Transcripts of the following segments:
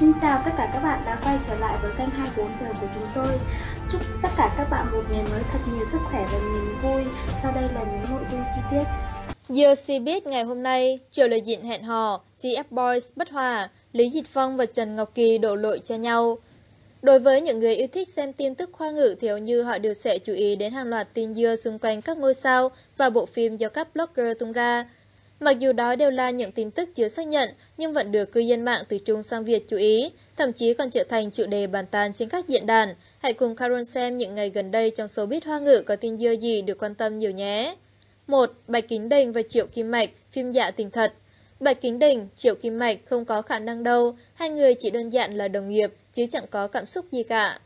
Xin chào tất cả các bạn đã quay trở lại với kênh 24 giờ của chúng tôi. Chúc tất cả các bạn một ngày mới thật nhiều sức khỏe và niềm vui. Sau đây là những nội dung chi tiết. Giờ Cbiz ngày hôm nay, Triệu lời Diện hẹn hò, GF Boys bất hòa, Lý Dịch Phong và Trần Ngọc Kỳ đổ lỗi cho nhau. Đối với những người yêu thích xem tin tức khoa ngữ thiếu như họ đều sẽ chú ý đến hàng loạt tin dưa xung quanh các ngôi sao và bộ phim do các blogger tung ra. Mặc dù đó đều là những tin tức chưa xác nhận, nhưng vẫn được cư dân mạng từ Trung sang Việt chú ý, thậm chí còn trở thành chủ đề bàn tán trên các diễn đàn. Hãy cùng Carol xem những ngày gần đây trong số biết hoa ngữ có tin dưa gì được quan tâm nhiều nhé. 1. Bạch Kính Đình và Triệu Kim Mạch, phim dạ tình thật. Bạch Kính Đình, Triệu Kim Mạch không có khả năng đâu, hai người chỉ đơn giản là đồng nghiệp chứ chẳng có cảm xúc gì cả.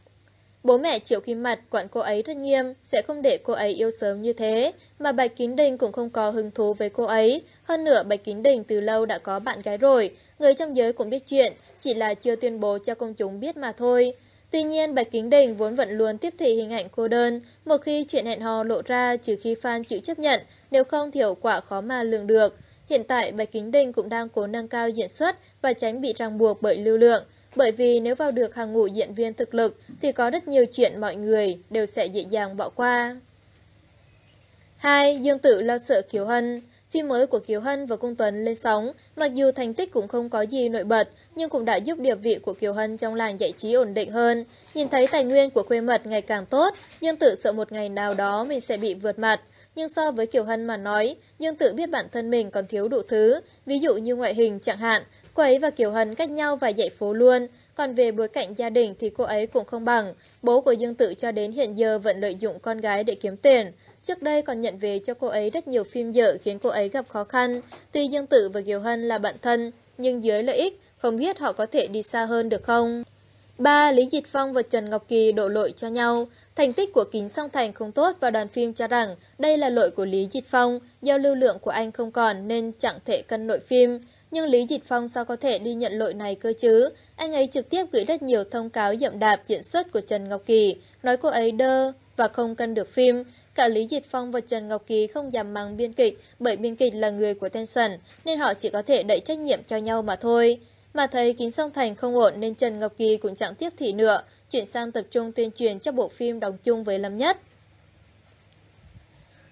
Bố mẹ Triệu Kim Mặt quặn cô ấy rất nghiêm, sẽ không để cô ấy yêu sớm như thế, mà Bạch kính Đình cũng không có hứng thú với cô ấy. Hơn nữa Bạch kính Đình từ lâu đã có bạn gái rồi, người trong giới cũng biết chuyện, chỉ là chưa tuyên bố cho công chúng biết mà thôi. Tuy nhiên Bạch Kính Đình vốn vẫn luôn tiếp thị hình ảnh cô đơn, một khi chuyện hẹn hò lộ ra trừ khi fan chịu chấp nhận, nếu không thiểu quả khó mà lường được. Hiện tại Bạch Kính Đình cũng đang cố nâng cao diện xuất và tránh bị ràng buộc bởi lưu lượng. Bởi vì nếu vào được hàng ngũ diễn viên thực lực thì có rất nhiều chuyện mọi người đều sẽ dễ dàng bỏ qua. 2. Dương Tử lo sợ Kiều Hân Phim mới của Kiều Hân và Cung Tuấn lên sóng, mặc dù thành tích cũng không có gì nổi bật, nhưng cũng đã giúp địa vị của Kiều Hân trong làng giải trí ổn định hơn. Nhìn thấy tài nguyên của khuê mật ngày càng tốt, dương tử sợ một ngày nào đó mình sẽ bị vượt mặt. Nhưng so với Kiều Hân mà nói, dương tử biết bản thân mình còn thiếu đủ thứ, ví dụ như ngoại hình chẳng hạn, Cô ấy và Kiều Hân cách nhau vài dạy phố luôn, còn về bối cảnh gia đình thì cô ấy cũng không bằng. Bố của Dương Tử cho đến hiện giờ vẫn lợi dụng con gái để kiếm tiền. Trước đây còn nhận về cho cô ấy rất nhiều phim dở khiến cô ấy gặp khó khăn. Tuy Dương Tử và Kiều Hân là bạn thân, nhưng dưới lợi ích, không biết họ có thể đi xa hơn được không? 3. Lý Dịch Phong và Trần Ngọc Kỳ đổ lỗi cho nhau. Thành tích của Kính Song Thành không tốt và đoàn phim cho rằng đây là lỗi của Lý Dịch Phong, do lưu lượng của anh không còn nên chẳng thể cân nội phim nhưng Lý Dịch Phong sao có thể đi nhận lỗi này cơ chứ? Anh ấy trực tiếp gửi rất nhiều thông cáo dậm đạp diễn xuất của Trần Ngọc Kỳ, nói cô ấy đơ và không cân được phim. Cả Lý Dịch Phong và Trần Ngọc Kỳ không dám mắng biên kịch bởi biên kịch là người của Tencent nên họ chỉ có thể đẩy trách nhiệm cho nhau mà thôi. Mà thấy Kính Song Thành không ổn nên Trần Ngọc Kỳ cũng chẳng tiếp thị nữa, chuyển sang tập trung tuyên truyền cho bộ phim đóng chung với Lâm Nhất.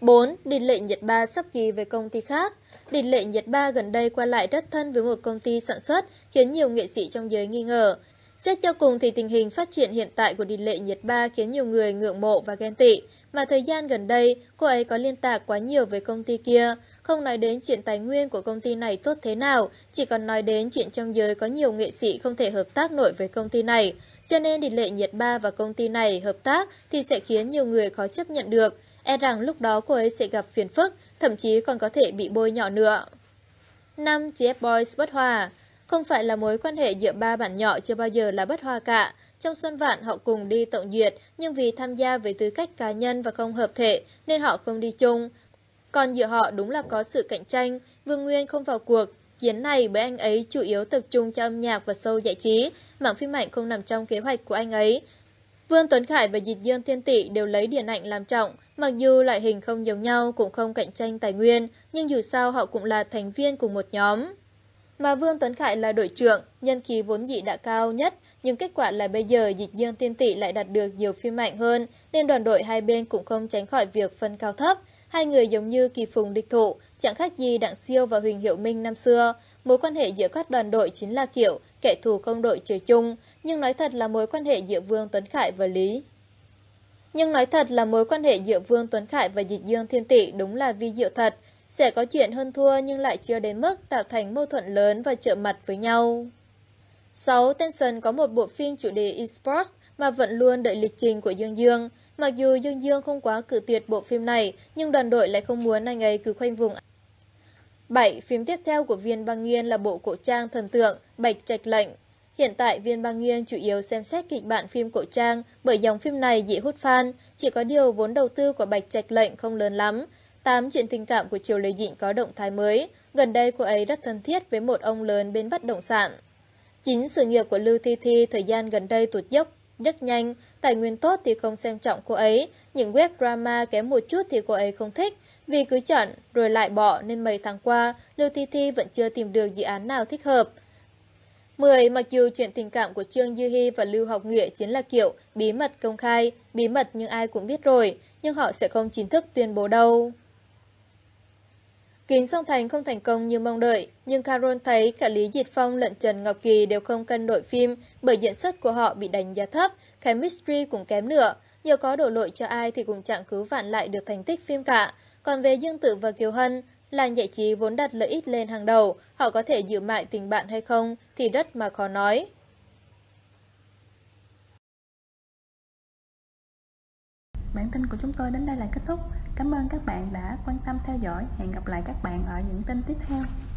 4. Định lệ Nhật Ba sắp kỳ về công ty khác Đình lệ nhiệt ba gần đây qua lại rất thân với một công ty sản xuất, khiến nhiều nghệ sĩ trong giới nghi ngờ. Xét cho cùng thì tình hình phát triển hiện tại của đình lệ nhiệt ba khiến nhiều người ngưỡng mộ và ghen tị. Mà thời gian gần đây, cô ấy có liên tạc quá nhiều với công ty kia, không nói đến chuyện tài nguyên của công ty này tốt thế nào, chỉ còn nói đến chuyện trong giới có nhiều nghệ sĩ không thể hợp tác nổi với công ty này. Cho nên đình lệ nhiệt ba và công ty này hợp tác thì sẽ khiến nhiều người khó chấp nhận được, e rằng lúc đó cô ấy sẽ gặp phiền phức, thậm chí còn có thể bị bôi nhỏ nữa. 5. GF Boys bất hòa Không phải là mối quan hệ giữa ba bạn nhỏ chưa bao giờ là bất hòa cả. Trong xuân vạn họ cùng đi tổng duyệt, nhưng vì tham gia với tư cách cá nhân và không hợp thể nên họ không đi chung. Còn giữa họ đúng là có sự cạnh tranh, Vương Nguyên không vào cuộc. Chiến này bởi anh ấy chủ yếu tập trung cho âm nhạc và sâu giải trí, mảng phim ảnh không nằm trong kế hoạch của anh ấy. Vương Tuấn Khải và Dịch Dương Thiên Tị đều lấy điện ảnh làm trọng, mặc dù loại hình không giống nhau cũng không cạnh tranh tài nguyên, nhưng dù sao họ cũng là thành viên cùng một nhóm. Mà Vương Tuấn Khải là đội trưởng, nhân khí vốn dị đã cao nhất, nhưng kết quả là bây giờ Dịch Dương Thiên Tị lại đạt được nhiều phim mạnh hơn, nên đoàn đội hai bên cũng không tránh khỏi việc phân cao thấp. Hai người giống như kỳ phùng địch thủ, chẳng khác gì Đặng Siêu và Huỳnh Hiệu Minh năm xưa, Mối quan hệ giữa các đoàn đội chính là kiểu kẻ thù không đội trời chung, nhưng nói thật là mối quan hệ giữa Vương Tuấn Khải và Lý. Nhưng nói thật là mối quan hệ giữa Vương Tuấn Khải và Dịch Dương Thiên Tị đúng là vi diệu thật, sẽ có chuyện hơn thua nhưng lại chưa đến mức tạo thành mâu thuẫn lớn và trợ mặt với nhau. 6. Tencent có một bộ phim chủ đề esports mà vẫn luôn đợi lịch trình của Dương Dương. Mặc dù Dương Dương không quá cử tuyệt bộ phim này, nhưng đoàn đội lại không muốn anh ấy cứ khoanh vùng 7. phim tiếp theo của viên băng nghiên là bộ cổ trang thần tượng Bạch Trạch Lệnh. Hiện tại viên băng nghiêng chủ yếu xem xét kịch bản phim cổ trang bởi dòng phim này dễ hút fan, chỉ có điều vốn đầu tư của Bạch Trạch Lệnh không lớn lắm. 8. Chuyện tình cảm của Triều Lê Dịnh có động thái mới, gần đây cô ấy rất thân thiết với một ông lớn bên bất động sản. 9. Sự nghiệp của Lưu Thi Thi thời gian gần đây tụt dốc rất nhanh, tài nguyên tốt thì không xem trọng cô ấy, những web drama kém một chút thì cô ấy không thích, vì cứ chọn rồi lại bỏ nên mấy tháng qua, Lưu Thi Thi vẫn chưa tìm được dự án nào thích hợp. 10. Mặc dù chuyện tình cảm của Trương Dư Hi và Lưu Học Nghĩa chính là kiểu bí mật công khai, bí mật nhưng ai cũng biết rồi, nhưng họ sẽ không chính thức tuyên bố đâu. Kính song thành không thành công như mong đợi, nhưng Carol thấy cả Lý Diệt Phong lẫn Trần Ngọc Kỳ đều không cân đội phim bởi diễn xuất của họ bị đánh giá thấp, chemistry cũng kém nữa. Nhờ có đổ lỗi cho ai thì cũng chẳng cứu vạn lại được thành tích phim cả. Còn về Dương Tự và Kiều Hân, làng giải trí vốn đặt lợi ích lên hàng đầu, họ có thể giữ mại tình bạn hay không thì rất mà khó nói. Bản tin của chúng tôi đến đây là kết thúc. Cảm ơn các bạn đã quan tâm theo dõi. Hẹn gặp lại các bạn ở những tin tiếp theo.